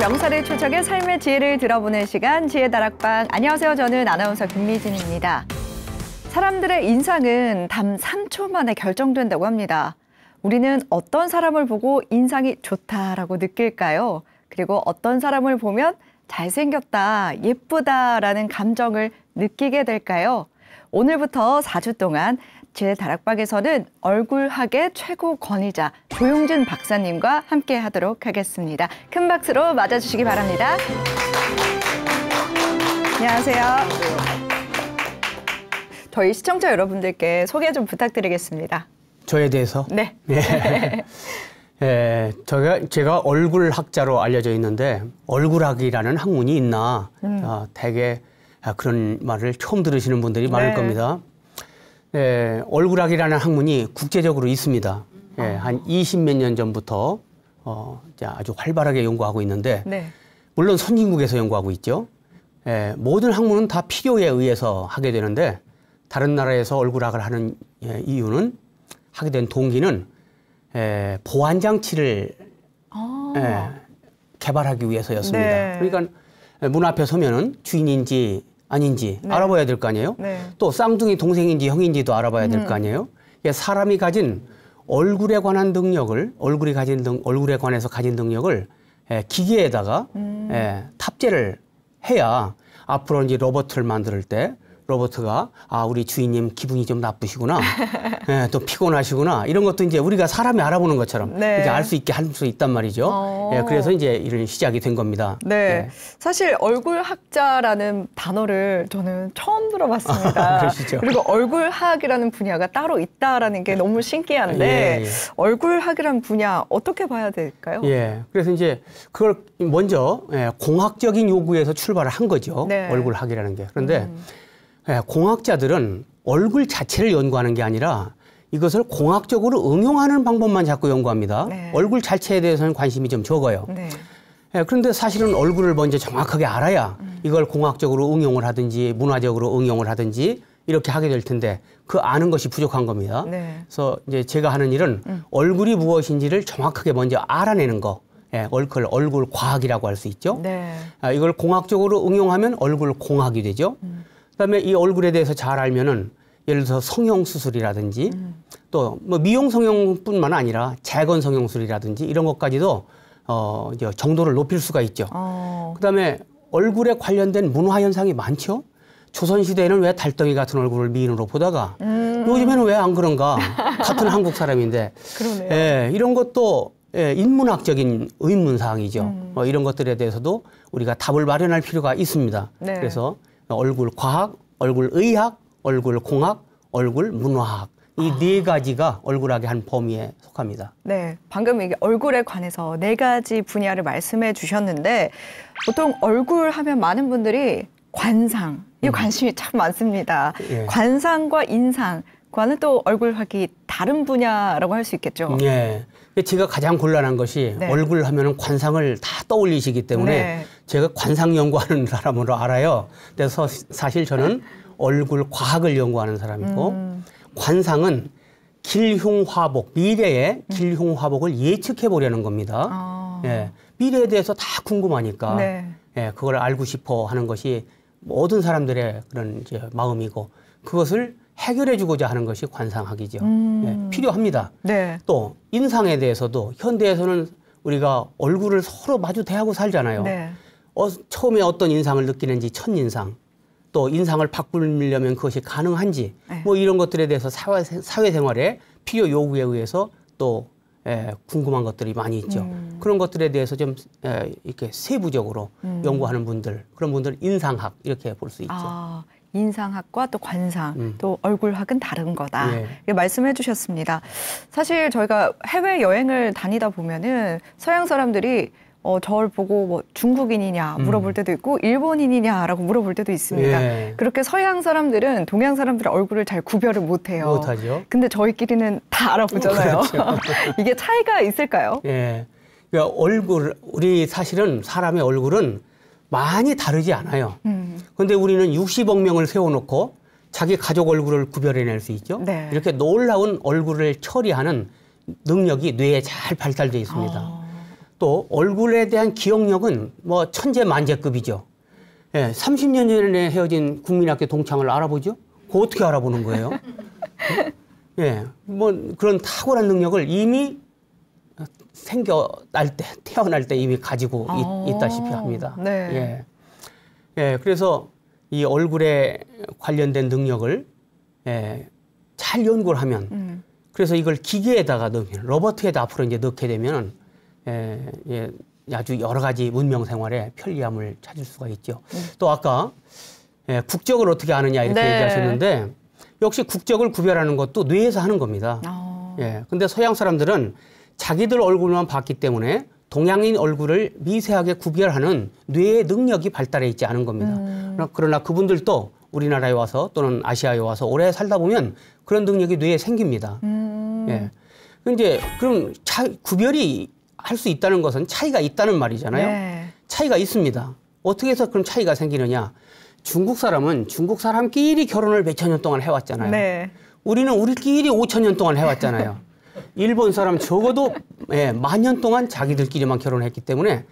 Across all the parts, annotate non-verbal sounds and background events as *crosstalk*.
명사를 추적해 삶의 지혜를 들어보는 시간 지혜 다락방 안녕하세요 저는 아나운서 김미진입니다. 사람들의 인상은 단 3초 만에 결정된다고 합니다. 우리는 어떤 사람을 보고 인상이 좋다라고 느낄까요? 그리고 어떤 사람을 보면 잘생겼다, 예쁘다라는 감정을 느끼게 될까요? 오늘부터 4주 동안 제 다락방에서는 얼굴학의 최고 권위자 조용진 박사님과 함께 하도록 하겠습니다. 큰 박수로 맞아주시기 바랍니다. 안녕하세요. 저희 시청자 여러분들께 소개 좀 부탁드리겠습니다. 저에 대해서? 네. 예. *laughs* 예, 제가, 제가 얼굴학자로 알려져 있는데 얼굴학이라는 학문이 있나 음. 아, 되게 아, 그런 말을 처음 들으시는 분들이 많을 네. 겁니다. 예, 얼굴학이라는 학문이 국제적으로 있습니다. 예, 아. 한 20몇 년 전부터 어, 아주 활발하게 연구하고 있는데 네. 물론 선진국에서 연구하고 있죠. 예, 모든 학문은 다 필요에 의해서 하게 되는데 다른 나라에서 얼굴학을 하는 예, 이유는 하게 된 동기는 예, 보안 장치를 아. 예, 개발하기 위해서였습니다. 네. 그러니까 문 앞에 서면은 주인인지 아닌지 네. 알아봐야 될 거 아니에요? 네. 또 쌍둥이 동생인지 형인지도 알아봐야 될거 음. 아니에요? 음. 사람이 가진 얼굴에 관한 능력을 얼굴이 가진 등, 얼굴에 관해서 가진 능력을 예, 기계에다가 음. 예, 탑재를 해야 앞으로 이제 로버트를 만들 때 로버트가 아 우리 주인님 기분이 좀 나쁘시구나 네, *laughs* 또 피곤하시구나 이런 것도 이제 우리가 사람이 알아보는 것처럼 네. 이제 알 수 있게 할 수 있단 말이죠 네, 그래서 이제 이런 시작이 된 겁니다 네. 예. 사실 얼굴학자라는 단어를 저는 처음 들어봤습니다 *laughs* 아, 그리고 얼굴학이라는 분야가 따로 있다라는 게 너무 신기한데 예, 예. 얼굴학이라는 분야 어떻게 봐야 될까요 예 그래서 이제 그걸 먼저 공학적인 요구에서 출발을 한 거죠 네. 얼굴학이라는 게 그런데 음. 예, 공학자들은 얼굴 자체를 연구하는 게 아니라 이것을 공학적으로 응용하는 방법만 자꾸 연구합니다. 네. 얼굴 자체에 대해서는 관심이 좀 적어요. 네. 예, 그런데 사실은 얼굴을 먼저 정확하게 알아야 음. 이걸 공학적으로 응용을 하든지 문화적으로 응용을 하든지 이렇게 하게 될 텐데 그 아는 것이 부족한 겁니다. 네. 그래서 이제 제가 하는 일은 음. 얼굴이 무엇인지를 정확하게 먼저 알아내는 거. 예, 얼굴 얼굴 과학이라고 할 수 있죠. 네. 아, 이걸 공학적으로 응용하면 얼굴 공학이 되죠. 음. 그다음에 이 얼굴에 대해서 잘 알면은 예를 들어서 성형 수술이라든지 음. 또뭐 미용 성형뿐만 아니라 재건 성형술이라든지 수 이런 것까지도 어 정도를 높일 수가 있죠. 어. 그다음에 얼굴에 관련된 문화 현상이 많죠. 조선 시대에는 왜 달덩이 같은 얼굴을 미인으로 보다가 음. 요즘에는 왜 안 그런가? *laughs* 같은 한국 사람인데. 그러네요. 예, 이런 것도 예, 인문학적인 의문사항이죠. 음. 뭐 이런 것들에 대해서도 우리가 답을 마련할 필요가 있습니다. 네. 그래서 얼굴 과학, 얼굴 의학, 얼굴 공학, 얼굴 문화학. 이네 아. 가지가 얼굴학의 한 범위에 속합니다. 네, 방금 이게 얼굴에 관해서 네 가지 분야를 말씀해 주셨는데 보통 얼굴 하면 많은 분들이 관상 이 음. 관심이 음. 참 많습니다. 예. 관상과 인상 과는 또 얼굴학이 다른 분야라고 할 수 있겠죠. 음, 예. 제가 가장 곤란한 것이 네. 얼굴 하면은 관상을 다 떠올리시기 때문에 네. 제가 관상 연구하는 *laughs* 사람으로 알아요. 그래서 사실 저는 얼굴 과학을 연구하는 사람이고 음. 관상은 길흉화복 미래의 길흉화복을 예측해 보려는 겁니다. 아. 예, 미래에 대해서 다 궁금하니까 네. 예, 그걸 알고 싶어 하는 것이 모든 사람들의 그런 이제 마음이고 그것을 해결해 주고자 하는 것이 관상학이죠. 예, 음. 예, 필요합니다. 네. 또 인상에 대해서도 현대에서는 우리가 얼굴을 서로 마주 대하고 살잖아요. 네. 어, 처음에 어떤 인상을 느끼는지 첫 인상 또 인상을 바꾸려면 그것이 가능한지 네. 뭐 이런 것들에 대해서 사회, 사회생활에 필요 요구에 의해서 또 에, 예, 궁금한 것들이 많이 있죠. 음. 그런 것들에 대해서 좀 에, 예, 이렇게 세부적으로 음. 연구하는 분들 그런 분들 인상학 이렇게 볼 수 있죠. 아. 인상학과 또 관상 음. 또 얼굴학은 다른 거다 예. 이렇게 말씀해 주셨습니다 사실 저희가 해외 여행을 다니다 보면은 서양 사람들이 어, 저를 보고 뭐 중국인이냐 음. 물어볼 때도 있고 일본인이냐라고 물어볼 때도 있습니다. 예. 그렇게 서양 사람들은 동양 사람들의 얼굴을 잘 구별을 못해요. 못하죠. 근데 저희끼리는 다 알아보잖아요. 그렇죠. *laughs* 이게 차이가 있을까요? 예. 그러니까 얼굴 우리 사실은 사람의 얼굴은 많이 다르지 않아요. 그런데 음. 우리는 60억 명을 세워놓고 자기 가족 얼굴을 구별해낼 수 있죠. 네. 이렇게 놀라운 얼굴을 처리하는 능력이 뇌에 잘 발달돼 있습니다. 아. 또 얼굴에 대한 기억력은 뭐 천재 만재급이죠. 예, 30년 전에 헤어진 국민학교 동창을 알아보죠? 그거 어떻게 알아보는 거예요? 예, 뭐 그런 탁월한 능력을 이미 생겨날 때, 태어날 때 이미 가지고 아 있, 다시피 합니다. 네. 예. 예, 그래서 이 얼굴에 관련된 능력을 예, 잘 연구를 하면 음. 그래서 이걸 기계에다가 넣으면 로버트에다 앞으로 이제 넣게 되면 예, 예, 아주 여러 가지 문명 생활에 편리함을 찾을 수가 있죠. 음. 또 아까 예, 국적을 어떻게 아느냐 이렇게 네. 얘기하셨는데 역시 국적을 구별하는 것도 뇌에서 하는 겁니다. 아. 예, 근데 서양 사람들은 자기들 얼굴만 봤기 때문에 동양인 얼굴을 미세하게 구별하는 뇌의 능력이 발달해 있지 않은 겁니다. 음. 그러나 그분들도 우리나라에 와서 또는 아시아에 와서 오래 살다 보면 그런 능력이 뇌에 생깁니다. 음. 예. 근데 그럼 차, 구별이 할수 있다는 것은 차이가 있다는 말이잖아요. 네. 차이가 있습니다. 어떻게 해서 그럼 차이가 생기느냐? 중국 사람은 중국 사람끼리 결혼을 몇 천 년 동안 해왔잖아요. 네. 우리는 우리끼리 오천 년 동안 해왔잖아요. 일본 사람 적어도 예, 만년 동안 자기들끼리만 결혼했기 때문에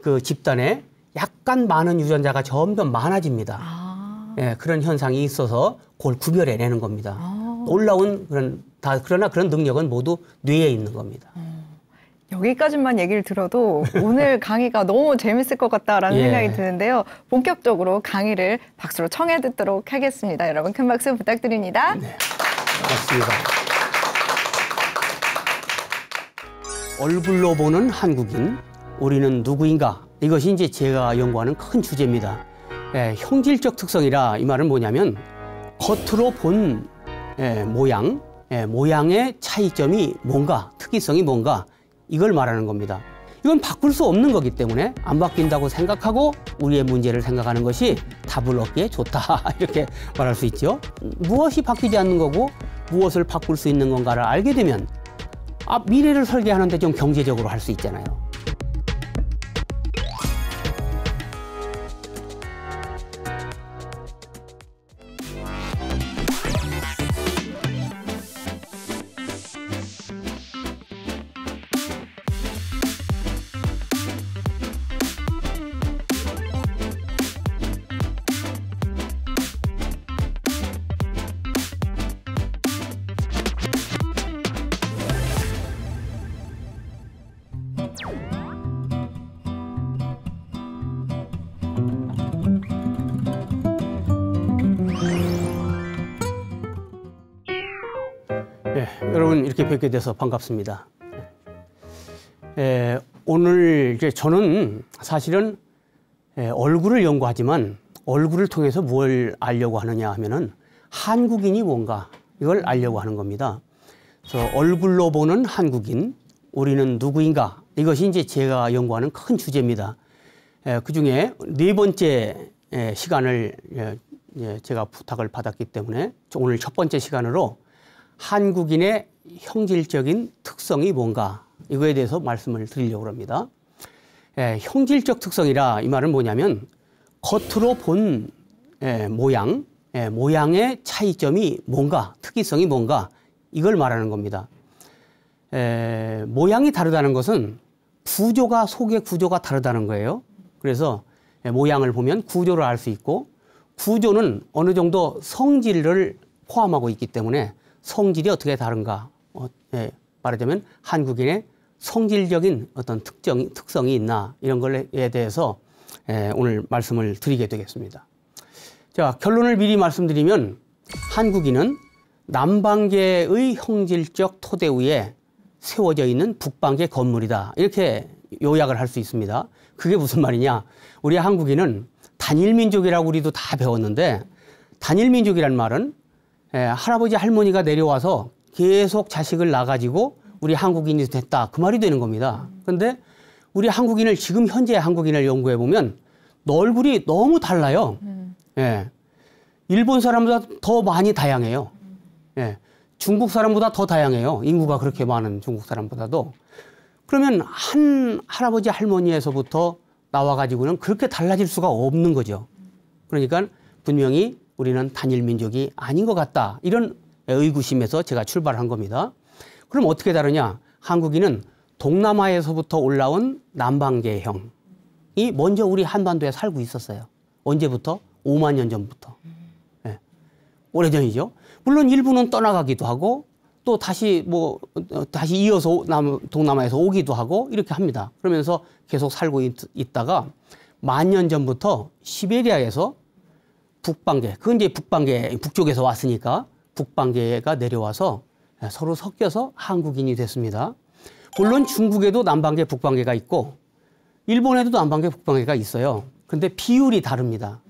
그 집단에 약간 많은 유전자가 점점 많아집니다. 아. 예, 그런 현상이 있어서 그걸 구별해내는 겁니다. 아. 올라온 그런 다 그러나 그런 능력은 모두 뇌에 있는 겁니다. 음. 여기까지만 얘기를 들어도 오늘 *laughs* 강의가 너무 재밌을 것 같다라는 예. 생각이 드는데요. 본격적으로 강의를 박수로 청해 듣도록 하겠습니다. 여러분 큰 박수 부탁드립니다. 네. 고습니다 얼굴로 보는 한국인, 우리는 누구인가? 이것이 이제 제가 연구하는 큰 주제입니다. 예, 형질적 특성이라 이 말은 뭐냐면 겉으로 본 예, 모양, 예, 모양의 차이점이 뭔가, 특이성이 뭔가 이걸 말하는 겁니다. 이건 바꿀 수 없는 거기 때문에 안 바뀐다고 생각하고 우리의 문제를 생각하는 것이 답을 얻기에 좋다 *laughs* 이렇게 말할 수 있죠. 무엇이 바뀌지 않는 거고 무엇을 바꿀 수 있는 건가를 알게 되면 앞 아, 미래를 설계하는데 좀 경제적으로 할 수 있잖아요. 여러분 이렇게 뵙게 돼서 반갑습니다. 에, 예, 오늘 이제 저는 사실은 에, 예, 얼굴을 연구하지만 얼굴을 통해서 뭘 알려고 하느냐 하면은 한국인이 뭔가 이걸 알려고 하는 겁니다. 그래서 얼굴로 보는 한국인, 우리는 누구인가 이것이 이제 제가 연구하는 큰 주제입니다. 예, 그 중에 네 번째 시간을 제가 부탁을 받았기 때문에 오늘 첫 번째 시간으로 한국인의 형질적인 특성이 뭔가 이거에 대해서 말씀을 드리려고 합니다. 예, 형질적 특성이라 이 말은 뭐냐면 겉으로 본 예, 모양, 예, 모양의 차이점이 뭔가, 특이성이 뭔가 이걸 말하는 겁니다. 에, 예, 모양이 다르다는 것은 구조가 속의 구조가 다르다는 거예요. 그래서 에, 예, 모양을 보면 구조를 알 수 있고 구조는 어느 정도 성질을 포함하고 있기 때문에 성질이 어떻게 다른가. 어, 예, 말하자면 한국인의 성질적인 어떤 특정, 특성이 있나 이런 걸에 대해서 예, 오늘 말씀을 드리게 되겠습니다. 자, 결론을 미리 말씀드리면 한국인은 남방계의 형질적 토대 위에 세워져 있는 북방계 건물이다. 이렇게 요약을 할 수 있습니다. 그게 무슨 말이냐? 우리 한국인은 단일민족이라고 우리도 다 배웠는데 단일민족이란 말은 예, 할아버지 할머니가 내려와서 계속 자식을 낳아가지고 우리 한국인이 됐다 그 말이 되는 겁니다. 그런데 우리 한국인을 지금 현재 한국인을 연구해 보면 얼굴이 너무 달라요. 예, 일본 사람보다 더 많이 다양해요. 예, 중국 사람보다 더 다양해요. 인구가 그렇게 많은 중국 사람보다도 그러면 한 할아버지 할머니에서부터 나와가지고는 그렇게 달라질 수가 없는 거죠. 그러니까 분명히 우리는 단일 민족이 아닌 것 같다. 이런 의구심에서 제가 출발한 겁니다. 그럼 어떻게 다르냐? 한국인은 동남아에서부터 올라온 남방계형이 먼저 우리 한반도에 살고 있었어요. 언제부터? 5만 년 전부터. 네. 오래전이죠. 물론 일부는 떠나가기도 하고 또 다시 뭐 다시 이어서 남, 동남아에서 오기도 하고 이렇게 합니다. 그러면서 계속 살고 있, 다가 만 년 전부터 시베리아에서 북방계. 그건 이제 북방계, 북쪽에서 왔으니까 북방계가 내려와서 서로 섞여서 한국인이 됐습니다. 물론 중국에도 남방계, 북방계가 있고 일본에도 남방계, 북방계가 있어요. 근데 비율이 다릅니다.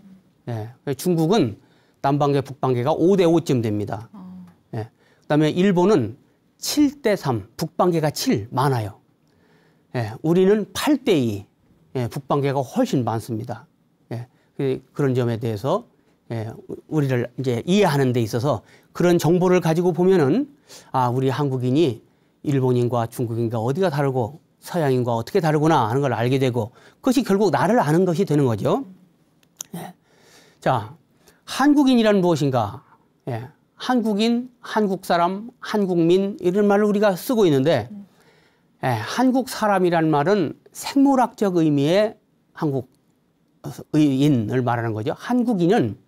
예. 중국은 남방계, 북방계가 5대 5쯤 됩니다. 어. 예. 그다음에 일본은 7대 3, 북방계가 7 많아요. 예. 우리는 8대 2, 예. 북방계가 훨씬 많습니다. 예. 그, 그런 점에 대해서 예, 우리를 이제 이해하는 데 있어서 그런 정보를 가지고 보면은 아, 우리 한국인이 일본인과 중국인과 어디가 다르고 서양인과 어떻게 다르구나 하는 걸 알게 되고 그것이 결국 나를 아는 것이 되는 거죠. 예. 자, 한국인이란 무엇인가? 예. 한국인, 한국 사람, 한국민 이런 말을 우리가 쓰고 있는데 예, 한국 사람이란 말은 생물학적 의미의 한국인을 말하는 거죠. 한국인은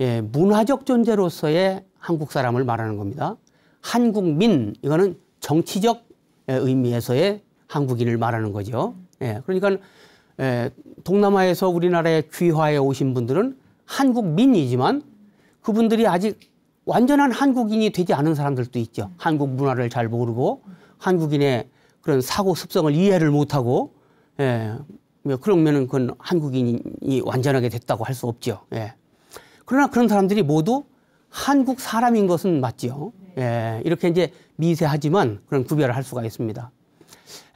예, 문화적 존재로서의 한국 사람을 말하는 겁니다. 한국민 이거는 정치적 예, 의미에서의 한국인을 말하는 거죠. 예, 그러니까 예, 동남아에서 우리나라에 귀화해 오신 분들은 한국민이지만 그분들이 아직 완전한 한국인이 되지 않은 사람들도 있죠. 한국 문화를 잘 모르고 한국인의 그런 사고 습성을 이해를 못하고 예, 뭐 그러면은 그건 한국인이 완전하게 됐다고 할 수 없죠. 예. 그러나 그런 사람들이 모두 한국 사람인 것은 맞지요. 네. 예, 이렇게 이제 미세하지만 그런 구별을 할 수가 있습니다.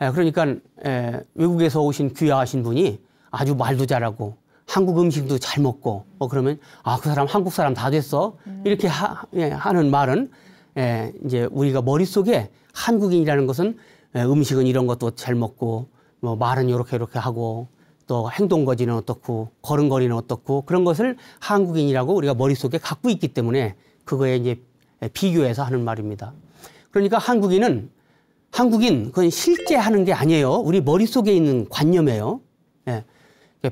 예, 그러니까 예, 외국에서 오신 귀화하신 분이 아주 말도 잘하고 한국 음식도 잘 먹고 뭐 그러면 아그 사람 한국 사람 다 됐어 네. 이렇게 하, 예, 하는 말은 예, 이제 우리가 머릿속에 한국인이라는 것은 예, 음식은 이런 것도 잘 먹고 뭐 말은 이렇게이렇게 하고 또 행동 거지는 어떻고 걸음걸이는 어떻고 그런 것을 한국인이라고 우리가 머릿속에 갖고 있기 때문에 그거에 이제 비교해서 하는 말입니다. 그러니까 한국인은 한국인 그건 실제 하는 게 아니에요. 우리 머릿속에 있는 관념이에요. 예.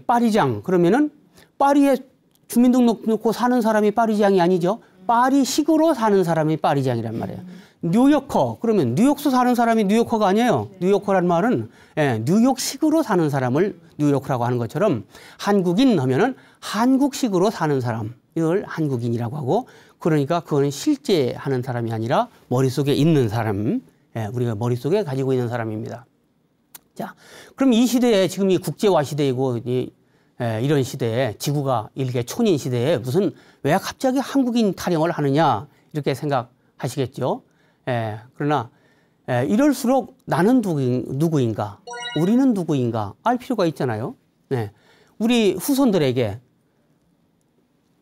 파리장 그러면은 파리에 주민등록 놓고 사는 사람이 파리장이 아니죠. 파리식으로 사는 사람이 파리장이란 말이에요. 뉴요커 그러면 뉴욕서 사는 사람이 뉴요커가 아니에요. 뉴요커란 말은 예, 뉴욕식으로 사는 사람을 뉴욕이라고 하는 것처럼 한국인 하면은 한국식으로 사는 사람 을 한국인이라고 하고 그러니까 그거는 실제 하는 사람이 아니라 머릿속에 있는 사람 예, 우리가 머릿속에 가지고 있는 사람입니다. 자, 그럼 이 시대에 지금 이 국제화 시대이고 이 예, 이런 시대에 지구가 일개 촌인 시대에 무슨 왜 갑자기 한국인 타령을 하느냐 이렇게 생각하시겠죠. 예, 그러나 예, 이럴수록 나는 누구인, 가 우리는 누구인가 알 필요가 있잖아요. 네. 우리 후손들에게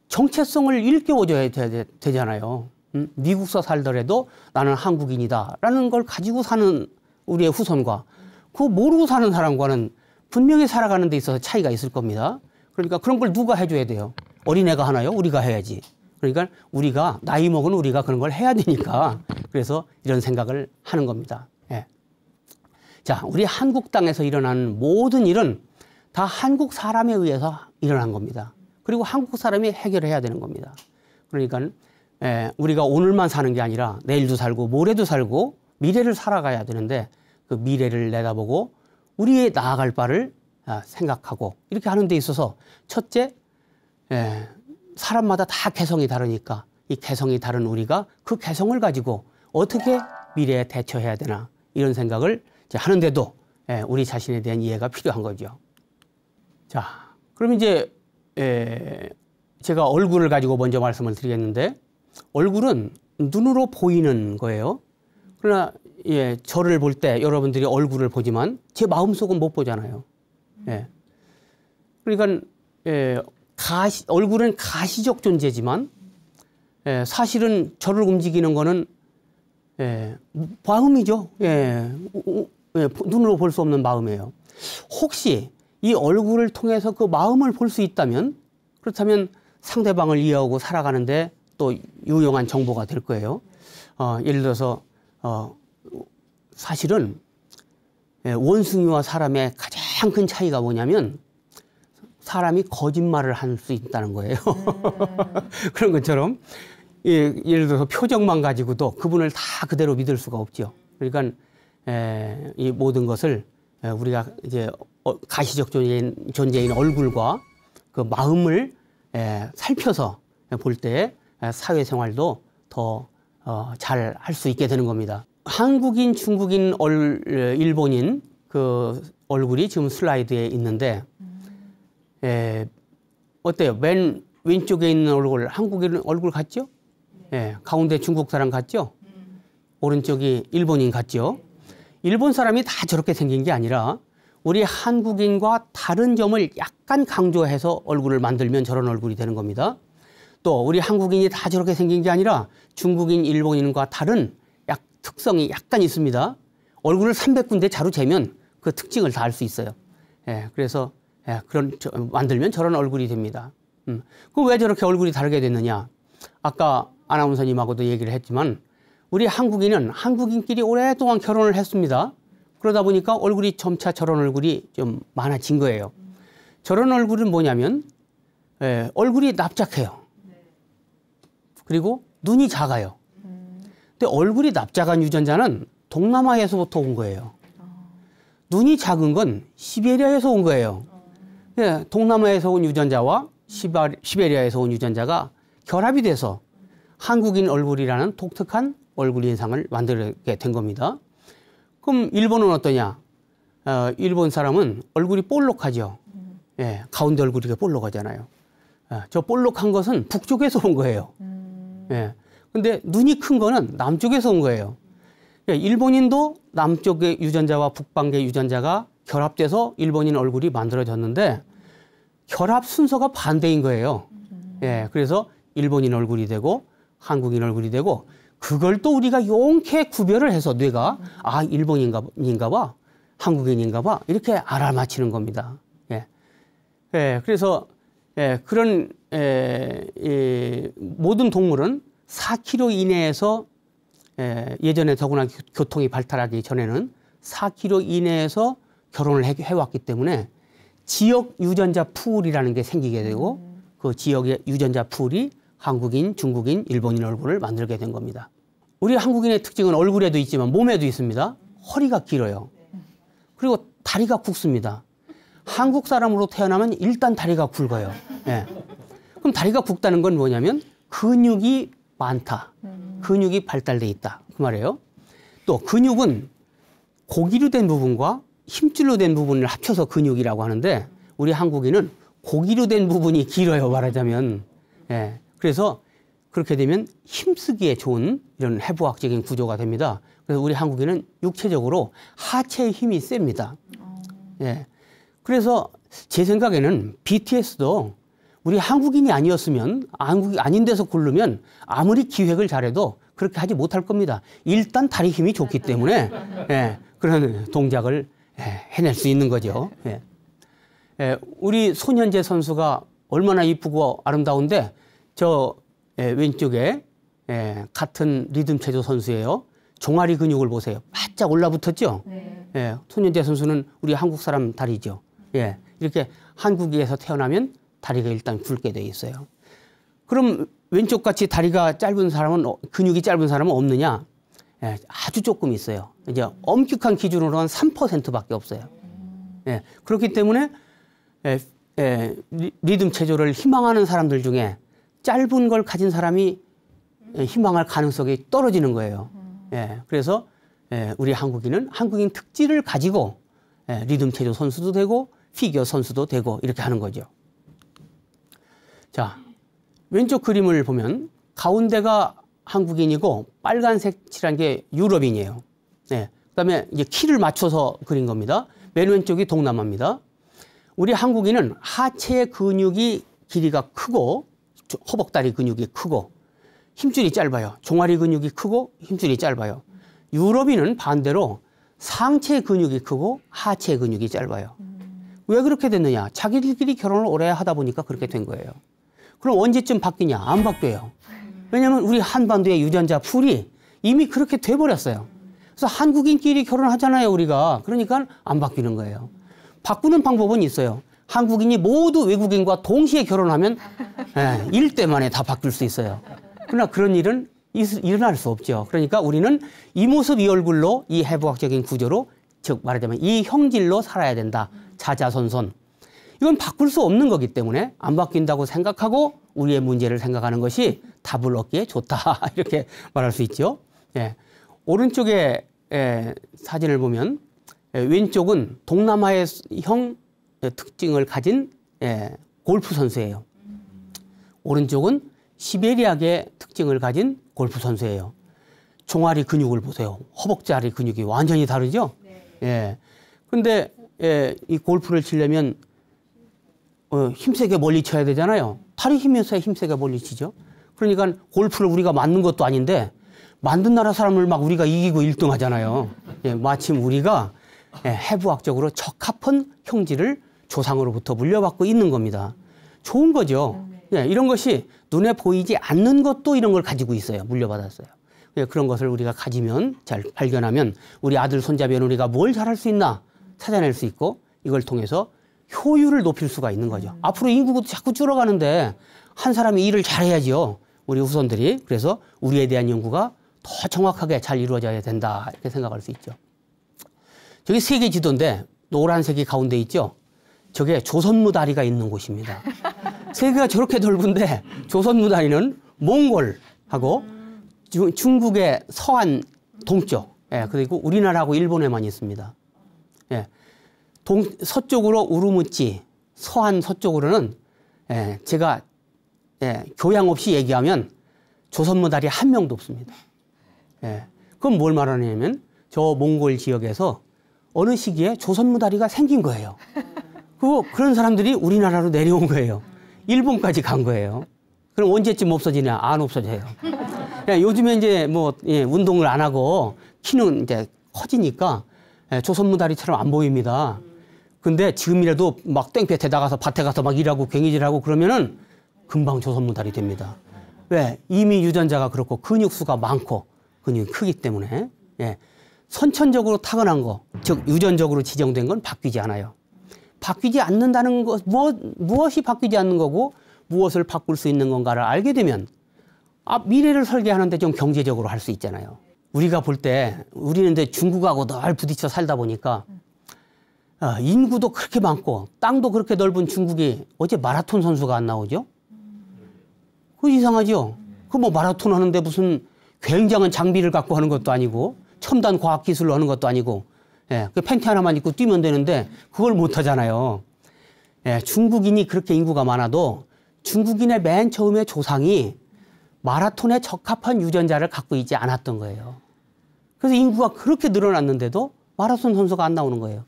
정체성을 일깨워줘야 되, 잖아요 음, 미국서 살더라도 나는 한국인이다라는 걸 가지고 사는 우리의 후손과 그 모르고 사는 사람과는 분명히 살아가는 데 있어서 차이가 있을 겁니다. 그러니까 그런 걸 누가 해줘야 돼요? 어린애가 하나요? 우리가 해야지. 그러니까 우리가 나이 먹은 우리가 그런 걸 해야 되니까 *laughs* 그래서 이런 생각을 하는 겁니다. 예. 자, 우리 한국 땅에서 일어난 모든 일은 다 한국 사람에 의해서 일어난 겁니다. 그리고 한국 사람이 해결해야 되는 겁니다. 그러니까 예, 우리가 오늘만 사는 게 아니라 내일도 살고 모레도 살고 미래를 살아가야 되는데 그 미래를 내다보고 우리의 나아갈 바를 아, 생각하고 이렇게 하는 데 있어서 첫째 예, 사람마다 다 개성이 다르니까 이 개성이 다른 우리가 그 개성을 가지고 어떻게 미래에 대처해야 되나 이런 생각을 하는데도 예, 우리 자신에 대한 이해가 필요한 거죠. 자, 그럼 이제 예, 제가 얼굴을 가지고 먼저 말씀을 드리겠는데 얼굴은 눈으로 보이는 거예요. 그러나 예, 저를 볼 때 여러분들이 얼굴을 보지만 제 마음속은 못 보잖아요. 예. 그러니까 예, 가시, 얼굴은 가시적 존재지만 예, 사실은 저를 움직이는 거는 예, 마음이죠. 예, 예 눈으로 볼 수 없는 마음이에요. 혹시 이 얼굴을 통해서 그 마음을 볼 수 있다면 그렇다면 상대방을 이해하고 살아가는데 또 유용한 정보가 될 거예요. 어, 예를 들어서 어, 사실은 예, 원숭이와 사람의 가장 큰 차이가 뭐냐면 사람이 거짓말을 할 수 있다는 거예요. 음. *laughs* 그런 것처럼 예, 예를 들어서 표정만 가지고도 그분을 다 그대로 믿을 수가 없죠. 그러니까 에, 이 모든 것을 에, 우리가 이제 어, 가시적 존재인, 존재인 얼굴과 그 마음을 에, 살펴서 볼 때 사회생활도 더 잘 할수 어, 있게 되는 겁니다. 한국인, 중국인, 얼, 일본인 그 얼굴이 지금 슬라이드에 있는데 예, 어때요? 맨 왼쪽에 있는 얼굴 한국인 얼굴 같죠? 예, 가운데 중국 사람 같죠? 오른쪽이 일본인 같죠? 일본 사람이 다 저렇게 생긴 게 아니라 우리 한국인과 다른 점을 약간 강조해서 얼굴을 만들면 저런 얼굴이 되는 겁니다. 또 우리 한국인이 다 저렇게 생긴 게 아니라 중국인, 일본인과 다른 약 특성이 약간 있습니다. 얼굴을 300군데 자루 재면 그 특징을 다 알 수 있어요. 예, 그래서 예, 그런 저, 만들면 저런 얼굴이 됩니다. 음. 그왜 저렇게 얼굴이 다르게 됐느냐? 아까 아나운서님하고도 얘기를 했지만 우리 한국인은 한국인끼리 오랫동안 결혼을 했습니다. 그러다 보니까 얼굴이 점차 저런 얼굴이 좀 많아진 거예요. 저런 얼굴은 뭐냐면 예, 얼굴이 납작해요. 그리고 눈이 작아요. 근데 얼굴이 납작한 유전자는 동남아에서부터 온 거예요. 눈이 작은 건 시베리아에서 온 거예요. 예, 동남아에서 온 유전자와 시베리아에서 온 유전자가 결합이 돼서 한국인 얼굴이라는 독특한 얼굴 인상을 만들게 된 겁니다. 그럼 일본은 어떠냐? 어, 일본 사람은 얼굴이 볼록하죠. 음. 예, 가운데 얼굴이 볼록하잖아요. 예, 저 볼록한 것은 북쪽에서 온 거예요. 음. 예, 근데 눈이 큰 거는 남쪽에서 온 거예요. 예, 일본인도 남쪽의 유전자와 북방계 유전자가 결합돼서 일본인 얼굴이 만들어졌는데 혈압 순서가 반대인 거예요. 예, 그래서 일본인 얼굴이 되고 한국인 얼굴이 되고 그걸 또 우리가 용케 구별을 해서 뇌가 아 일본인가 인가 봐 한국인인가 봐 이렇게 알아맞히는 겁니다. 예, 예 그래서 예, 그런 예, 예, 모든 동물은 4km 이내에서 예, 예전에 더구나 교통이 발달하기 전에는 4km 이내에서 결혼을 해, 해왔기 때문에 지역 유전자 풀이라는 게 생기게 되고 음. 그 지역의 유전자 풀이 한국인, 중국인, 일본인 얼굴을 만들게 된 겁니다. 우리 한국인의 특징은 얼굴에도 있지만 몸에도 있습니다. 허리가 길어요. 그리고 다리가 굵습니다. 한국 사람으로 태어나면 일단 다리가 굵어요. 네. 그럼 다리가 굵다는 건 뭐냐면 근육이 많다. 음. 근육이 발달돼 있다. 그 말이에요. 또 근육은 고기로 된 부분과 힘줄로 된 부분을 합쳐서 근육이라고 하는데 우리 한국인은 고기로 된 부분이 길어요 말하자면 예 그래서 그렇게 되면 힘쓰기에 좋은 이런 해부학적인 구조가 됩니다 그래서 우리 한국인은 육체적으로 하체의 힘이 셉니다 예 그래서 제 생각에는 BTS도 우리 한국인이 아니었으면 한국이 아닌 데서 굴르면 아무리 기획을 잘해도 그렇게 하지 못할 겁니다 일단 다리 힘이 좋기 때문에 예 그런 동작을 예, 해낼 수 있는 거죠. 예. 예, 우리 손현재 선수가 얼마나 이쁘고 아름다운데 저 예, 왼쪽에 예, 같은 리듬 체조 선수예요. 종아리 근육을 보세요. 바짝 올라붙었죠. 네. 예, 손현재 선수는 우리 한국 사람 다리죠. 예, 이렇게 한국에서 태어나면 다리가 일단 굵게 돼 있어요. 그럼 왼쪽 같이 다리가 짧은 사람은 어, 근육이 짧은 사람은 없느냐? 예, 아주 조금 있어요. 이제 엄격한 기준으로는 3%밖에 없어요. 예, 그렇기 때문에 예, 예, 리듬 체조를 희망하는 사람들 중에 짧은 걸 가진 사람이 예, 희망할 가능성이 떨어지는 거예요. 예, 그래서 예, 우리 한국인은 한국인 특질을 가지고 예, 리듬 체조 선수도 되고 피겨 선수도 되고 이렇게 하는 거죠. 자, 왼쪽 그림을 보면 가운데가 한국인이고 빨간색 칠한 게 유럽인이에요. 네. 그다음에 이제 키를 맞춰서 그린 겁니다. 맨 왼쪽이 동남아입니다. 우리 한국인은 하체 근육이 길이가 크고 허벅다리 근육이 크고 힘줄이 짧아요. 종아리 근육이 크고 힘줄이 짧아요. 유럽인은 반대로 상체 근육이 크고 하체 근육이 짧아요. 왜 그렇게 됐느냐? 자기들끼리 결혼을 오래 하다 보니까 그렇게 된 거예요. 그럼 언제쯤 바뀌냐? 안 바뀌어요. 왜냐하면 우리 한반도의 유전자 풀이 이미 그렇게 돼버렸어요. 그래서 한국인끼리 결혼하잖아요, 우리가. 그러니까 안 바뀌는 거예요. 바꾸는 방법은 있어요. 한국인이 모두 외국인과 동시에 결혼하면 예, 일대 만에 다 바뀔 수 있어요. 그러나 그런 일은 일어날 수 없죠. 그러니까 우리는 이 모습, 이 얼굴로, 이 해부학적인 구조로, 즉 말하자면 이 형질로 살아야 된다. 자자손손. 이건 바꿀 수 없는 거기 때문에 안 바뀐다고 생각하고 우리의 문제를 생각하는 것이 답을 얻기에 좋다 *laughs* 이렇게 말할 수 있죠. 예. 오른쪽에 예, 사진을 보면 예, 왼쪽은 동남아의 형 예, 특징을 가진 예, 골프 선수예요. 오른쪽은 시베리아의 특징을 가진 골프 선수예요. 종아리 근육을 보세요. 허벅지 아래 근육이 완전히 다르죠. 네. 예. 근데 예, 이 골프를 치려면 어, 힘세게 멀리 쳐야 되잖아요. 다리 힘에서야 힘세가 몰리치죠. 그러니까 골프를 우리가 만든 것도 아닌데 만든 나라 사람을 막 우리가 이기고 1등 하잖아요. 예, 마침 우리가 예, 해부학적으로 적합한 형질을 조상으로부터 물려받고 있는 겁니다. 좋은 거죠. 예, 이런 것이 눈에 보이지 않는 것도 이런 걸 가지고 있어요. 물려받았어요. 예, 그런 것을 우리가 가지면 잘 발견하면 우리 아들 손자면 우리가 뭘 잘할 수 있나 찾아낼 수 있고 이걸 통해서 효율을 높일 수가 있는 거죠. 음. 앞으로 인구가 자꾸 줄어가는데 한 사람이 일을 잘해야지요. 우리 후손들이. 그래서 우리에 대한 연구가 더 정확하게 잘 이루어져야 된다. 이렇게 생각할 수 있죠. 저기 세계 지도인데 노란색이 가운데 있죠. 저게 조선 무다리가 있는 곳입니다. *laughs* 세계가 저렇게 넓은데 조선 무다리는 몽골하고 음. 주, 중국의 서안 동쪽, 예, 그리고 우리나라하고 일본에만 있습니다. 예, 동, 서쪽으로 우르무치, 서한 서쪽으로는 예, 제가 예, 교양 없이 얘기하면 조선무달이 한 명도 없습니다. 예, 그건뭘 말하냐면 저 몽골 지역에서 어느 시기에 조선무다리가 생긴 거예요. 그리고 그런 사람들이 우리나라로 내려온 거예요. 일본까지 간 거예요. 그럼 언제쯤 없어지냐? 안 없어져요. 예, 요즘에 이제 뭐 예, 운동을 안 하고 키는 이제 커지니까 예, 조선무다리처럼 안 보입니다. 근데 지금이라도 막 땡볕에 나가서 밭에 가서 막 일하고 괭이질하고 그러면은 금방 조선문달이 됩니다. 왜? 이미 유전자가 그렇고 근육수가 많고 근육이 크기 때문에 예. 선천적으로 타고난 거, 즉 유전적으로 지정된 건 바뀌지 않아요. 바뀌지 않는다는 것, 무엇, 뭐, 무엇이 바뀌지 않는 거고 무엇을 바꿀 수 있는 건가를 알게 되면 아, 미래를 설계하는데 좀 경제적으로 할 수 있잖아요. 우리가 볼 때 우리는 이제 중국하고 늘 부딪혀 살다 보니까 아, 인구도 그렇게 많고 땅도 그렇게 넓은 중국이 어째 마라톤 선수가 안 나오죠? 그 이상하죠? 그뭐 마라톤 하는데 무슨 굉장한 장비를 갖고 하는 것도 아니고 첨단 과학 기술로 하는 것도 아니고 예, 그 팬티 하나만 입고 뛰면 되는데 그걸 못 하잖아요. 예, 중국인이 그렇게 인구가 많아도 중국인의 맨 처음에 조상이 마라톤에 적합한 유전자를 갖고 있지 않았던 거예요. 그래서 인구가 그렇게 늘어났는데도 마라톤 선수가 안 나오는 거예요.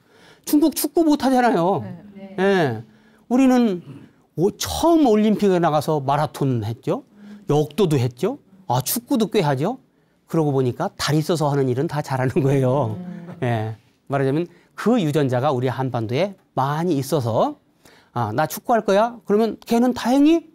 중국 축구 못하잖아요. 네. 예. 우리는 오, 처음 올림픽에 나가서 마라톤 했죠. 역도도 했죠. 아, 축구도 꽤 하죠. 그러고 보니까 다리 써서 하는 일은 다 잘하는 거예요. 음. 예. 말하자면 그 유전자가 우리 한반도에 많이 있어서 아, 나 축구할 거야? 그러면 걔는 다행히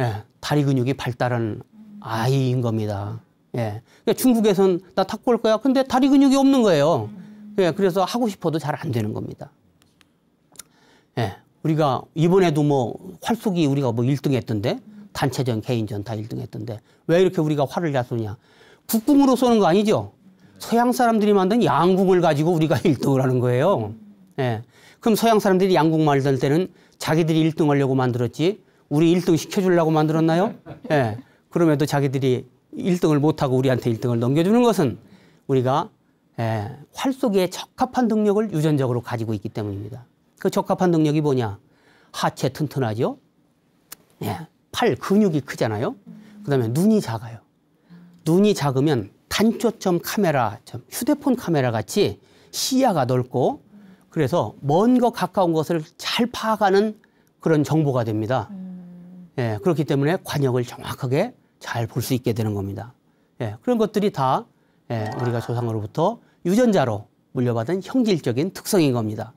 예, 다리 근육이 발달한 아이인 겁니다. 예. 그러니까 중국에선 나 탁구 할 거야. 근데 다리 근육이 없는 거예요. 음. 예, 그래서 하고 싶어도 잘 안 되는 겁니다. 예, 우리가 이번에도 뭐 활쏘기 우리가 뭐 1등 했던데 단체전, 개인전 다 1등 했던데 왜 이렇게 우리가 활을 잘 쏘냐? 국궁으로 쏘는 거 아니죠? 서양 사람들이 만든 양궁을 가지고 우리가 1등을 *laughs* 하는 거예요. 예. 그럼 서양 사람들이 양궁 만들 때는 자기들이 1등 하려고 만들었지 우리 1등 시켜주려고 만들었나요? 예. 그럼에도 자기들이 1등을 못하고 우리한테 1등을 넘겨주는 것은 우리가 예, 활쏘기에 적합한 능력을 유전적으로 가지고 있기 때문입니다. 그 적합한 능력이 뭐냐? 하체 튼튼하죠? 예, 팔 근육이 크잖아요? 그 다음에 눈이 작아요. 눈이 작으면 단초점 카메라, 휴대폰 카메라 같이 시야가 넓고 그래서 먼 거 가까운 것을 잘 파악하는 그런 정보가 됩니다. 예, 그렇기 때문에 관역을 정확하게 잘 볼 수 있게 되는 겁니다. 예, 그런 것들이 다 예, 우리가 조상으로부터 유전자로 물려받은 형질적인 특성인 겁니다.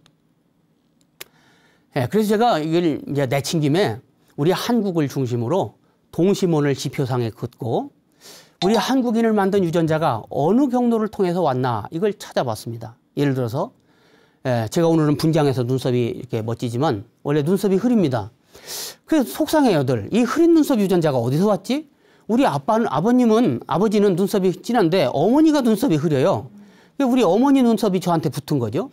예, 그래서 제가 이걸 이제 내친 김에 우리 한국을 중심으로 동심원을 지표상에 긋고 우리 한국인을 만든 유전자가 어느 경로를 통해서 왔나 이걸 찾아봤습니다. 예를 들어서 예, 제가 오늘은 분장해서 눈썹이 이렇게 멋지지만 원래 눈썹이 흐립니다. 그래서 속상해요들. 이 흐린 눈썹 유전자가 어디서 왔지? 우리 아빠는 아버님은 아버지는 눈썹이 진한데 어머니가 눈썹이 흐려요. 왜 우리 어머니 눈썹이 저한테 붙은 거죠?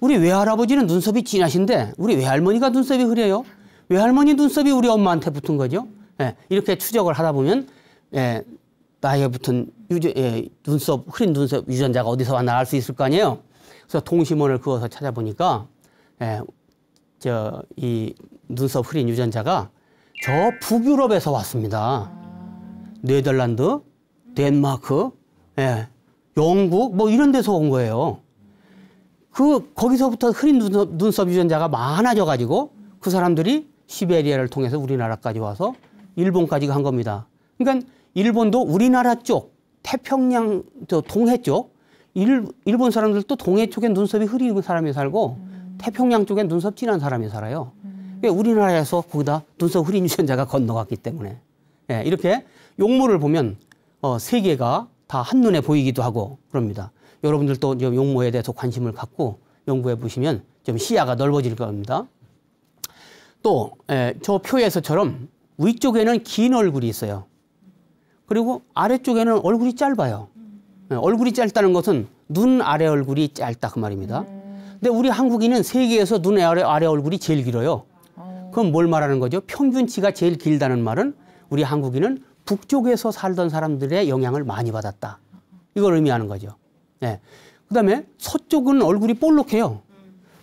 우리 외할아버지는 눈썹이 진하신데 우리 외할머니가 눈썹이 흐려요. 외할머니 눈썹이 우리 엄마한테 붙은 거죠. 예, 이렇게 추적을 하다 보면 예, 나이에 붙은 유저, 예, 눈썹 흐린 눈썹 유전자가 어디서 왔나 갈수 있을 거 아니에요. 그래서 동심원을 그어서 찾아보니까 예, 저이 눈썹 흐린 유전자가 저 북유럽에서 왔습니다. 네덜란드, 덴마크, 예, 영국 뭐 이런 데서 온 거예요. 그 거기서부터 흐린 눈썹, 눈썹 유전자가 많아져 가지고 그 사람들이 시베리아를 통해서 우리나라까지 와서 일본까지 간 겁니다. 그러니까 일본도 우리나라 쪽 태평양 저 동해 쪽 일, 일본 사람들도 동해 쪽에 눈썹이 흐린 사람이 살고 음. 태평양 쪽에 눈썹 진한 사람이 살아요. 음. 우리나라에서 거기다 눈썹 흐린 유전자가 건너갔기 때문에 네, 이렇게 용모를 보면 어, 세계가 다 한눈에 보이기도 하고 그럽니다. 여러분들도 용모에 대해서 관심을 갖고 연구해 보시면 좀 시야가 넓어질 겁니다. 또저 예, 표에서처럼 위쪽에는 긴 얼굴이 있어요. 그리고 아래쪽에는 얼굴이 짧아요. 예, 얼굴이 짧다는 것은 눈 아래 얼굴이 짧다 그 말입니다. 근데 우리 한국인은 세계에서 눈 아래, 아래 얼굴이 제일 길어요. 그럼 뭘 말하는 거죠? 평균치가 제일 길다는 말은 우리 한국인은 북쪽에서 살던 사람들의 영향을 많이 받았다. 이걸 의미하는 거죠. 예. 그다음에 서쪽은 얼굴이 볼록해요.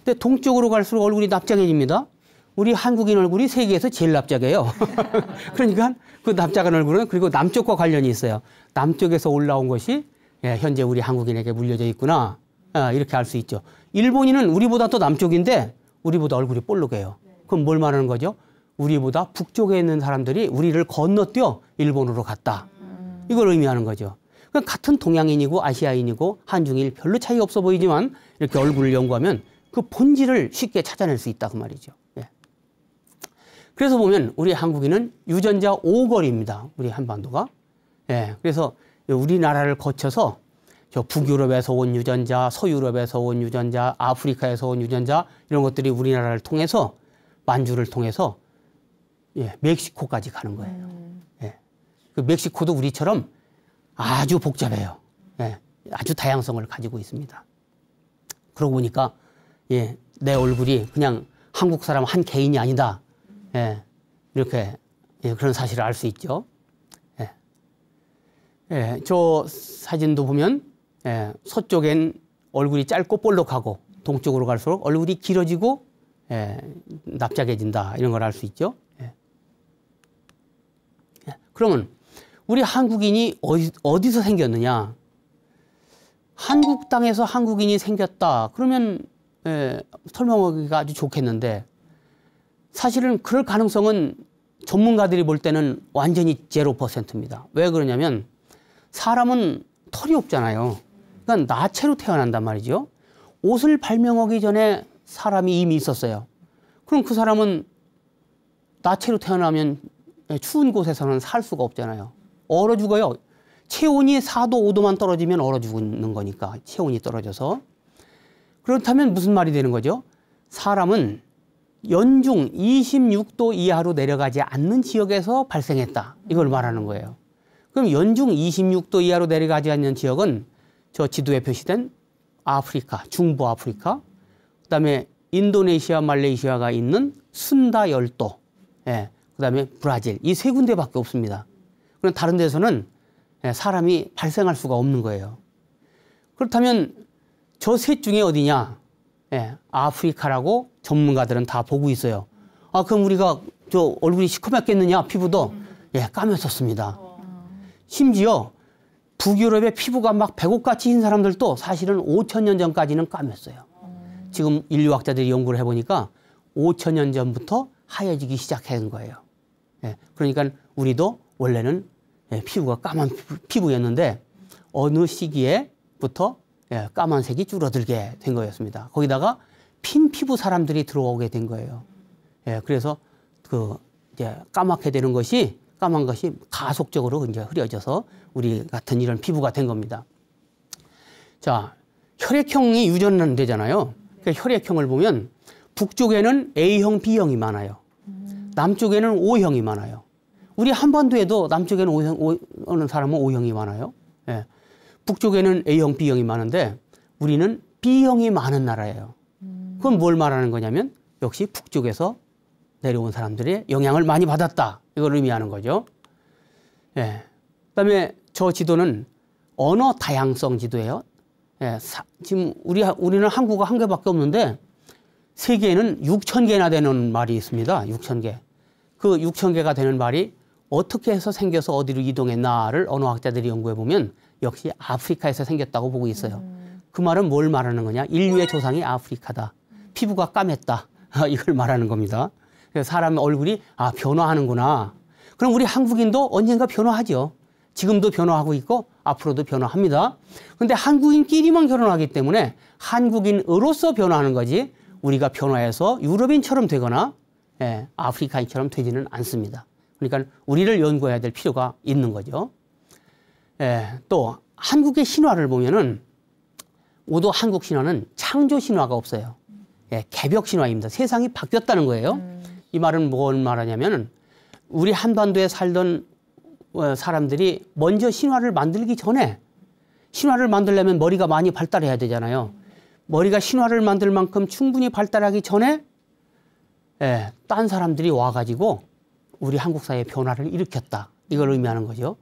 근데 동쪽으로 갈수록 얼굴이 납작해집니다. 우리 한국인 얼굴이 세계에서 제일 납작해요. *laughs* 그러니까 그 납작한 얼굴은 그리고 남쪽과 관련이 있어요. 남쪽에서 올라온 것이 예, 현재 우리 한국인에게 물려져 있구나. 아, 이렇게 알 수 있죠. 일본인은 우리보다 더 남쪽인데 우리보다 얼굴이 볼록해요. 그럼 뭘 말하는 거죠? 우리보다 북쪽에 있는 사람들이 우리를 건너뛰어 일본으로 갔다. 이걸 의미하는 거죠. 같은 동양인이고 아시아인이고 한중일 별로 차이 없어 보이지만 이렇게 얼굴을 연구하면 그 본질을 쉽게 찾아낼 수 있다 그 말이죠. 예. 그래서 보면 우리 한국인은 유전자 오거입니다 우리 한반도가. 예. 그래서 우리나라를 거쳐서 저 북유럽에서 온 유전자, 서유럽에서 온 유전자, 아프리카에서 온 유전자 이런 것들이 우리나라를 통해서 만주를 통해서 예, 멕시코까지 가는 거예요. 예. 그 멕시코도 우리처럼 아주 복잡해요. 예, 아주 다양성을 가지고 있습니다. 그러고 보니까 예, 내 얼굴이 그냥 한국 사람 한 개인이 아니다. 예, 이렇게 예, 그런 사실을 알 수 있죠. 예. 예, 저 사진도 보면 예, 서쪽엔 얼굴이 짧고 볼록하고 동쪽으로 갈수록 얼굴이 길어지고 예, 납작해진다 이런 걸 알 수 있죠. 그러면 우리 한국인이 어디, 어디서 생겼느냐? 한국 땅에서 한국인이 생겼다. 그러면 예, 설명하기가 아주 좋겠는데 사실은 그럴 가능성은 전문가들이 볼 때는 완전히 제로 퍼센트입니다. 왜 그러냐면 사람은 털이 없잖아요. 그러니까 나체로 태어난단 말이죠. 옷을 발명하기 전에 사람이 이미 있었어요. 그럼 그 사람은 나체로 태어나면 예, 추운 곳에서는 살 수가 없잖아요. 얼어 죽어요. 체온이 4도, 5도만 떨어지면 얼어 죽는 거니까 체온이 떨어져서. 그렇다면 무슨 말이 되는 거죠? 사람은 연중 26도 이하로 내려가지 않는 지역에서 발생했다. 이걸 말하는 거예요. 그럼 연중 26도 이하로 내려가지 않는 지역은 저 지도에 표시된 아프리카, 중부 아프리카, 그다음에 인도네시아, 말레이시아가 있는 순다 열도, 예, 그다음에 브라질 이 세 군데밖에 없습니다. 그럼 다른 데서는 예, 사람이 발생할 수가 없는 거예요. 그렇다면 저 셋 중에 어디냐? 예, 아프리카라고 전문가들은 다 보고 있어요. 아 그럼 우리가 저 얼굴이 시커멓겠느냐 피부도 예 까맸었습니다. 심지어 북유럽의 피부가 막 백옥같이 흰 사람들도 사실은 5천 년 전까지는 까맸어요. 지금 인류학자들이 연구를 해보니까 5천 년 전부터 하얘지기 시작한 거예요. 예, 그러니까 우리도 원래는 예, 피부가 까만 피부였는데 어느 시기에부터 예, 까만색이 줄어들게 된 거였습니다. 거기다가 핀 피부 사람들이 들어오게 된 거예요. 예, 그래서 그 이제 까맣게 되는 것이 까만 것이 가속적으로 이제 흐려져서 우리 같은 이런 피부가 된 겁니다. 자, 혈액형이 유전되잖아요. 그러니까 혈액형을 보면 북쪽에는 A형, B형이 많아요. 남쪽에는 O형이 많아요. 우리 한반도에도 남쪽에는 O형, O, 어느 사람은 O형이 많아요. 예. 북쪽에는 A형, B형이 많은데 우리는 B형이 많은 나라예요. 그건 뭘 말하는 거냐면 역시 북쪽에서 내려온 사람들의 영향을 많이 받았다. 이걸 의미하는 거죠. 예. 그다음에 저 지도는 언어 다양성 지도예요. 예. 사, 지금 우리 우리는 한국어 한 개밖에 없는데 세계에는 6천 개나 되는 말이 있습니다. 6천 개. 그 6천 개가 되는 말이 어떻게 해서 생겨서 어디로 이동했나를 언어학자들이 연구해 보면 역시 아프리카에서 생겼다고 보고 있어요. 음. 그 말은 뭘 말하는 거냐? 인류의 조상이 아프리카다. 음. 피부가 까맸다. *laughs* 이걸 말하는 겁니다. 그래서 사람 얼굴이 아 변화하는구나. 그럼 우리 한국인도 언젠가 변화하죠. 지금도 변화하고 있고 앞으로도 변화합니다. 근데 한국인끼리만 결혼하기 때문에 한국인으로서 변화하는 거지 우리가 변화해서 유럽인처럼 되거나 예, 아프리카인처럼 되지는 않습니다. 그러니까 우리를 연구해야 될 필요가 있는 거죠. 예, 또 한국의 신화를 보면은 오도 한국 신화는 창조 신화가 없어요. 예, 개벽 신화입니다. 세상이 바뀌었다는 거예요. 음. 이 말은 뭔 말하냐면은 우리 한반도에 살던 어, 사람들이 먼저 신화를 만들기 전에 신화를 만들려면 머리가 많이 발달해야 되잖아요. 머리가 신화를 만들 만큼 충분히 발달하기 전에 예, 딴 사람들이 와가지고 우리 한국 사회의 변화를 일으켰다. 이걸 의미하는 거죠.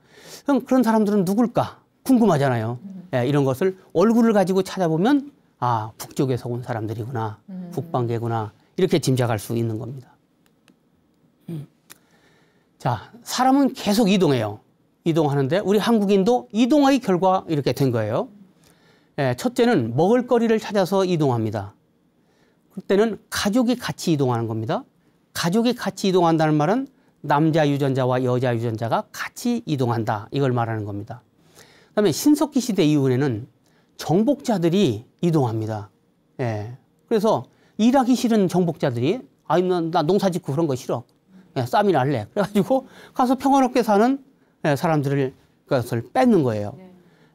그럼 그런 사람들은 누굴까? 궁금하잖아요. 음. 예, 이런 것을 얼굴을 가지고 찾아보면 아, 북쪽에서 온 사람들이구나. 음. 북방계구나. 이렇게 짐작할 수 있는 겁니다. 음. 자, 사람은 계속 이동해요. 이동하는데 우리 한국인도 이동의 결과 이렇게 된 거예요. 예, 첫째는 먹을거리를 찾아서 이동합니다. 그때는 가족이 같이 이동하는 겁니다. 가족이 같이 이동한다는 말은 남자 유전자와 여자 유전자가 같이 이동한다 이걸 말하는 겁니다. 그다음에 신석기 시대 이후에는 정복자들이 이동합니다. 예. 그래서 일하기 싫은 정복자들이 아나 농사 짓고 그런 거 싫어. 예, 쌈이나 할래. 그래가지고 가서 평화롭게 사는 예, 사람들을 그것을 뺏는 거예요. 네.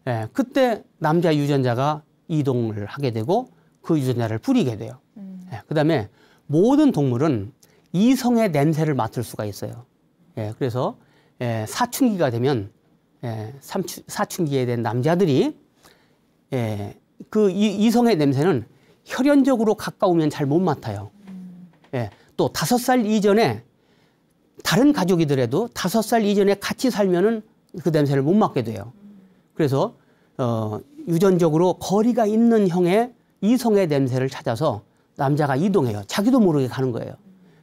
예, 그때 남자 유전자가 이동을 하게 되고 그 유전자를 뿌리게 돼요. 음. 예, 그다음에 모든 동물은 이성의 냄새를 맡을 수가 있어요. 예, 그래서 예, 사춘기가 되면 예, 삼추, 사춘기에 대한 남자들이 예, 그 이, 이성의 냄새는 혈연적으로 가까우면 잘 못 맡아요. 예, 또 다섯 살 이전에 다른 가족이더라도 다섯 살 이전에 같이 살면은 그 냄새를 못 맡게 돼요. 그래서 어, 유전적으로 거리가 있는 형의 이성의 냄새를 찾아서 남자가 이동해요. 자기도 모르게 가는 거예요.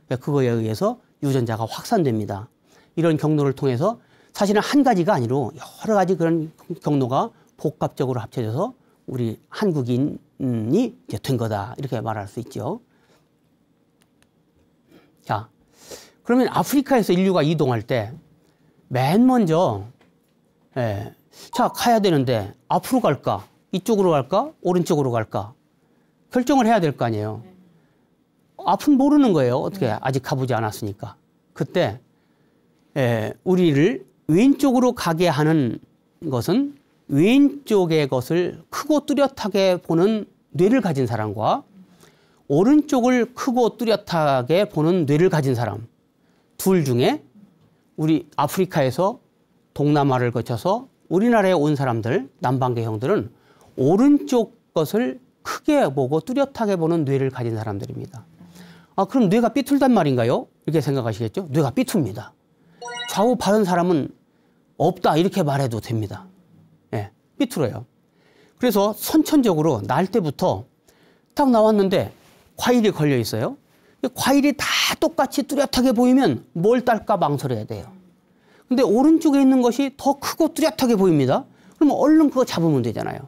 그러니까 그거에 의해서 유전자가 확산됩니다. 이런 경로를 통해서 사실은 한 가지가 아니로 여러 가지 그런 경로가 복합적으로 합쳐져서 우리 한국인이 이제 된 거다 이렇게 말할 수 있죠. 자, 그러면 아프리카에서 인류가 이동할 때 맨 먼저 예, 자, 가야 되는데 앞으로 갈까? 이쪽으로 갈까? 오른쪽으로 갈까? 결정을 해야 될 거 아니에요. 앞은 모르는 거예요. 어떻게 네. 아직 가보지 않았으니까. 그때 에, 예, 우리를 왼쪽으로 가게 하는 것은 왼쪽의 것을 크고 뚜렷하게 보는 뇌를 가진 사람과 오른쪽을 크고 뚜렷하게 보는 뇌를 가진 사람 둘 중에 우리 아프리카에서 동남아를 거쳐서 우리나라에 온 사람들, 남방계 형들은 오른쪽 것을 크게 보고 뚜렷하게 보는 뇌를 가진 사람들입니다. 아, 그럼 뇌가 삐뚤단 말인가요? 이렇게 생각하시겠죠? 뇌가 삐뚤니다 좌우 바른 사람은 없다 이렇게 말해도 됩니다. 예, 네, 삐뚤어요. 그래서 선천적으로 날 때부터 딱 나왔는데 과일이 걸려 있어요. 과일이 다 똑같이 뚜렷하게 보이면 뭘 딸까 망설여야 돼요. 근데 오른쪽에 있는 것이 더 크고 뚜렷하게 보입니다. 그러면 얼른 그거 잡으면 되잖아요.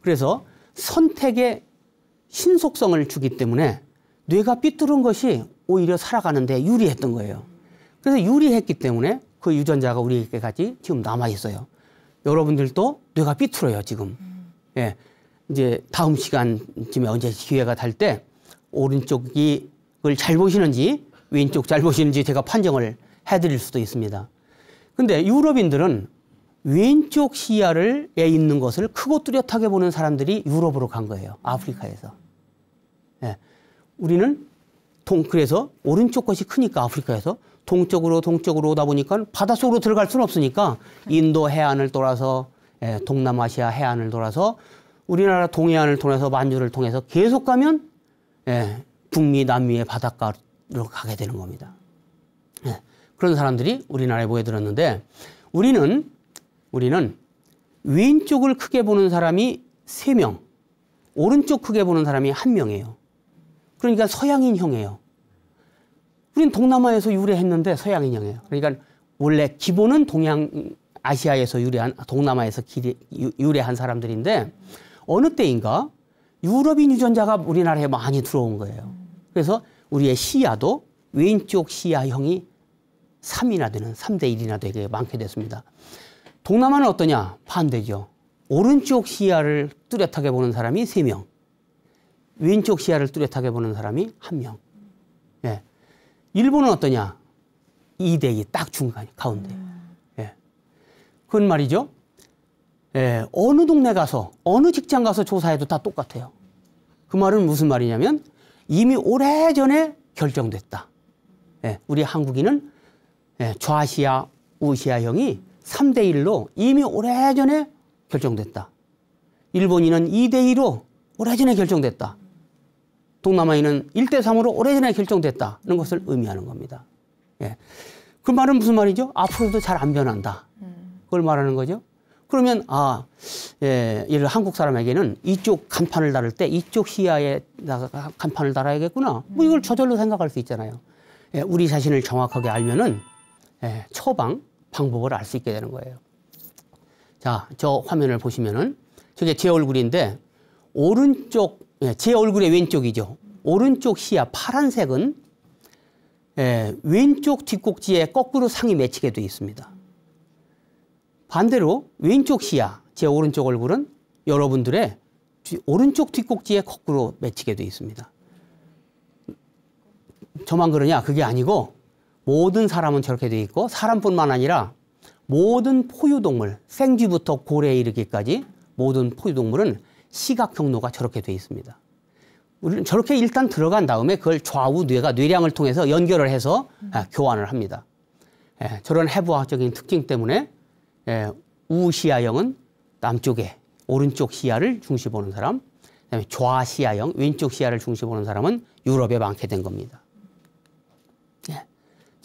그래서 선택의 신속성을 주기 때문에 뇌가 삐뚤은 것이 오히려 살아가는데 유리했던 거예요. 그래서 유리했기 때문에 그 유전자가 우리에게까지 지금 남아 있어요. 여러분들도 뇌가 삐뚤어요 지금. 예, 이제 다음 시간쯤에 언제 기회가 될때 오른쪽이 그걸 잘 보시는지 왼쪽 잘 보시는지 제가 판정을 해드릴 수도 있습니다. 근데 유럽인들은 왼쪽 시야를에 있는 것을 크고 뚜렷하게 보는 사람들이 유럽으로 간 거예요. 아프리카에서. 예. 우리는 동, 그래서 오른쪽 것이 크니까 아프리카에서 동쪽으로 동쪽으로 오다 보니까 바닷 속으로 들어갈 수는 없으니까 인도 해안을 돌아서 예, 동남아시아 해안을 돌아서 우리나라 동해안을 통해서 만주를 통해서 계속 가면 예, 북미 남미의 바닷가로 가게 되는 겁니다. 그런 사람들이 우리나라에 모여들었는데 우리는 우리는 왼쪽을 크게 보는 사람이 3명, 오른쪽 크게 보는 사람이 1명이에요. 그러니까 서양인형이에요. 우린 동남아에서 유래했는데 서양인형이에요. 그러니까 원래 기본은 동양 아시아에서 유래한 동남아에서 유래한 사람들인데 어느 때인가 유럽인 유전자가 우리나라에 많이 들어온 거예요. 그래서 우리의 시야도 왼쪽 시야형이 3이나 되는 3대 1이나 되게 많게 됐습니다. 동남아는 어떠냐? 반대죠. 오른쪽 시야를 뚜렷하게 보는 사람이 3명. 왼쪽 시야를 뚜렷하게 보는 사람이 1명. 예. 일본은 어떠냐? 2대 2, 딱 중간, 가운데. 음. 예. 그건 말이죠. 예, 어느 동네 가서, 어느 직장 가서 조사해도 다 똑같아요. 그 말은 무슨 말이냐면 이미 오래전에 결정됐다. 예, 우리 한국인은 예, 좌시아, 우시아 형이 3대 1로 이미 오래전에 결정됐다. 일본인은 2대 2로 오래전에 결정됐다. 동남아인은 1대 3으로 오래전에 결정됐다. 는 것을 의미하는 겁니다. 예. 그 말은 무슨 말이죠? 앞으로도 잘 안 변한다. 그걸 말하는 거죠. 그러면 아, 예, 예를 한국 사람에게는 이쪽 간판을 다룰 때 이쪽 시야에다가 간판을 달아야겠구나. 뭐 이걸 저절로 생각할 수 있잖아요. 예, 우리 자신을 정확하게 알면은 예, 처방 방법을 알 수 있게 되는 거예요. 자, 저 화면을 보시면은 저게 제 얼굴인데 오른쪽 예, 제 얼굴의 왼쪽이죠. 오른쪽 시야 파란색은 예, 왼쪽 뒷꼭지에 거꾸로 상이 맺히게 되어 있습니다. 반대로 왼쪽 시야 제 오른쪽 얼굴은 여러분들의 오른쪽 뒷꼭지에 거꾸로 맺히게 되어 있습니다. 저만 그러냐? 그게 아니고 모든 사람은 저렇게 돼 있고 사람뿐만 아니라 모든 포유동물, 생쥐부터 고래에 이르기까지 모든 포유동물은 시각 경로가 저렇게 돼 있습니다. 우리는 저렇게 일단 들어간 다음에 그걸 좌우 뇌가 뇌량을 통해서 연결을 해서 음. 아, 교환을 합니다. 예, 저런 해부학적인 특징 때문에 예, 우시야형은 남쪽에 오른쪽 시야를 중시 보는 사람, 그다음에 좌시야형 왼쪽 시야를 중시 보는 사람은 유럽에 많게 된 겁니다.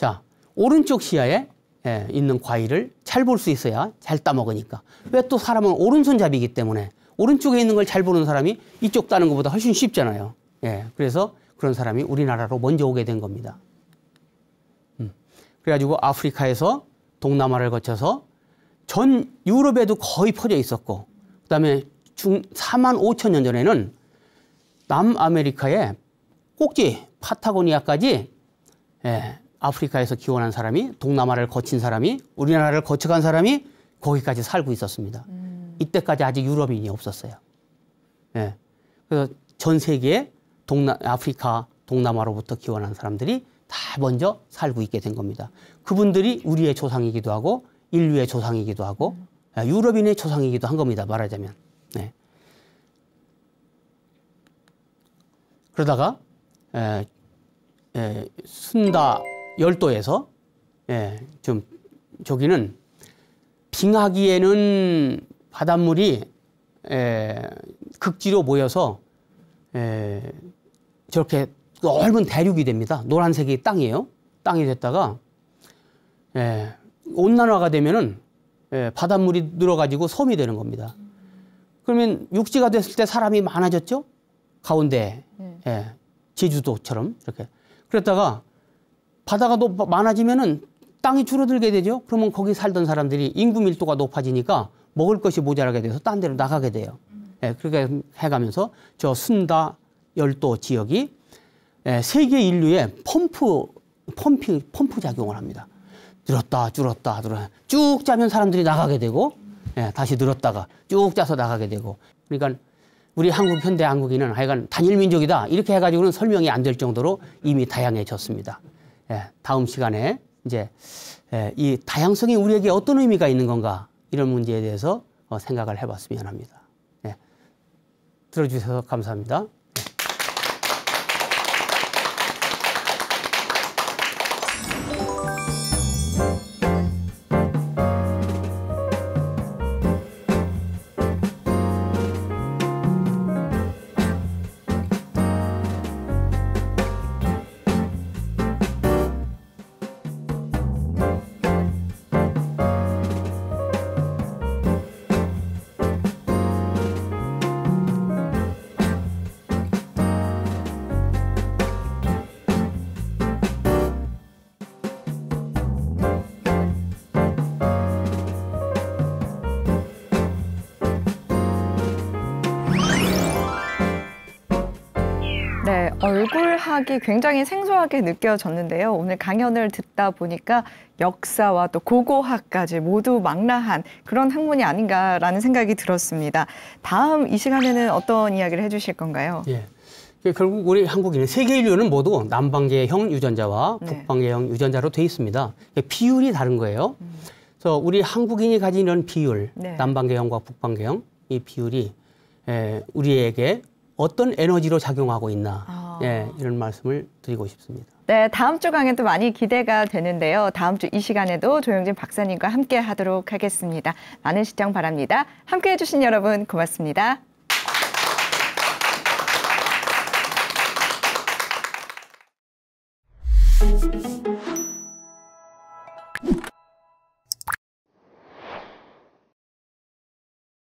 자, 오른쪽 시야에 예, 있는 과일을 잘 볼 수 있어야 잘 따먹으니까. 왜 또 사람은 오른손잡이기 때문에 오른쪽에 있는 걸 잘 보는 사람이 이쪽 따는 것보다 훨씬 쉽잖아요. 예, 그래서 그런 사람이 우리나라로 먼저 오게 된 겁니다. 음, 그래가지고 아프리카에서 동남아를 거쳐서 전 유럽에도 거의 퍼져 있었고, 그 다음에 중 4만 5천 년 전에는 남아메리카의 꼭지 파타고니아까지 예, 아프리카에서 기원한 사람이 동남아를 거친 사람이 우리나라를 거쳐간 사람이 거기까지 살고 있었습니다. 음. 이때까지 아직 유럽인이 없었어요. 예. 그래서 전 세계에 동남 아프리카 동남아로부터 기원한 사람들이 다 먼저 살고 있게 된 겁니다. 그분들이 우리의 조상이기도 하고 인류의 조상이기도 하고 음. 예, 유럽인의 조상이기도 한 겁니다. 말하자면. 예. 그러다가 에, 예, 에, 예, 순다 열도에서 예, 좀 저기는 빙하기에는 바닷물이 에, 예, 극지로 모여서 에, 예, 저렇게 넓은 대륙이 됩니다. 노란색이 땅이에요. 땅이 됐다가 에, 예, 온난화가 되면은 예, 바닷물이 늘어가지고 섬이 되는 겁니다. 그러면 육지가 됐을 때 사람이 많아졌죠? 가운데 네. 예, 제주도처럼 이렇게. 그랬다가 바다가 높, 많아지면은 땅이 줄어들게 되죠. 그러면 거기 살던 사람들이 인구 밀도가 높아지니까 먹을 것이 모자라게 돼서 딴 데로 나가게 돼요. 예, 그렇게 해가면서 저 순다 열도 지역이 예, 세계 인류의 펌프 펌핑 펌프 작용을 합니다. 늘었다 줄었다 늘었다 쭉 짜면 사람들이 나가게 되고 예, 다시 늘었다가 쭉 짜서 나가게 되고 그러니까 우리 한국 현대 한국인은 하여간 단일 민족이다 이렇게 해가지고는 설명이 안 될 정도로 이미 다양해졌습니다. 예, 다음 시간에 이제 예, 이 다양성이 우리에게 어떤 의미가 있는 건가 이런 문제에 대해서 어, 생각을 해봤으면 합니다. 예. 들어주셔서 감사합니다. 얼굴학이 굉장히 생소하게 느껴졌는데요. 오늘 강연을 듣다 보니까 역사와 또 고고학까지 모두 망라한 그런 학문이 아닌가라는 생각이 들었습니다. 다음 이 시간에는 어떤 이야기를 해주실 건가요? 예. 그 결국 우리 한국인 의 세계 인류는 모두 남방계형 유전자와 네. 북방계형 유전자로 돼 있습니다. 예, 비율이 다른 거예요. 음. 그래서 우리 한국인이 가진 이런 비율, 네. 남방계형과 북방계형 이 비율이 에, 예, 우리에게 어떤 에너지로 작용하고 있나 아. 예, 이런 말씀을 드리고 싶습니다. 네, 다음 주강연도 많이 기대가 되는데요. 다음 주 이 시간에도 조영진 박사님과 함께 하도록 하겠습니다. 많은 시청 바랍니다. 함께 해주신 여러분 고맙습니다.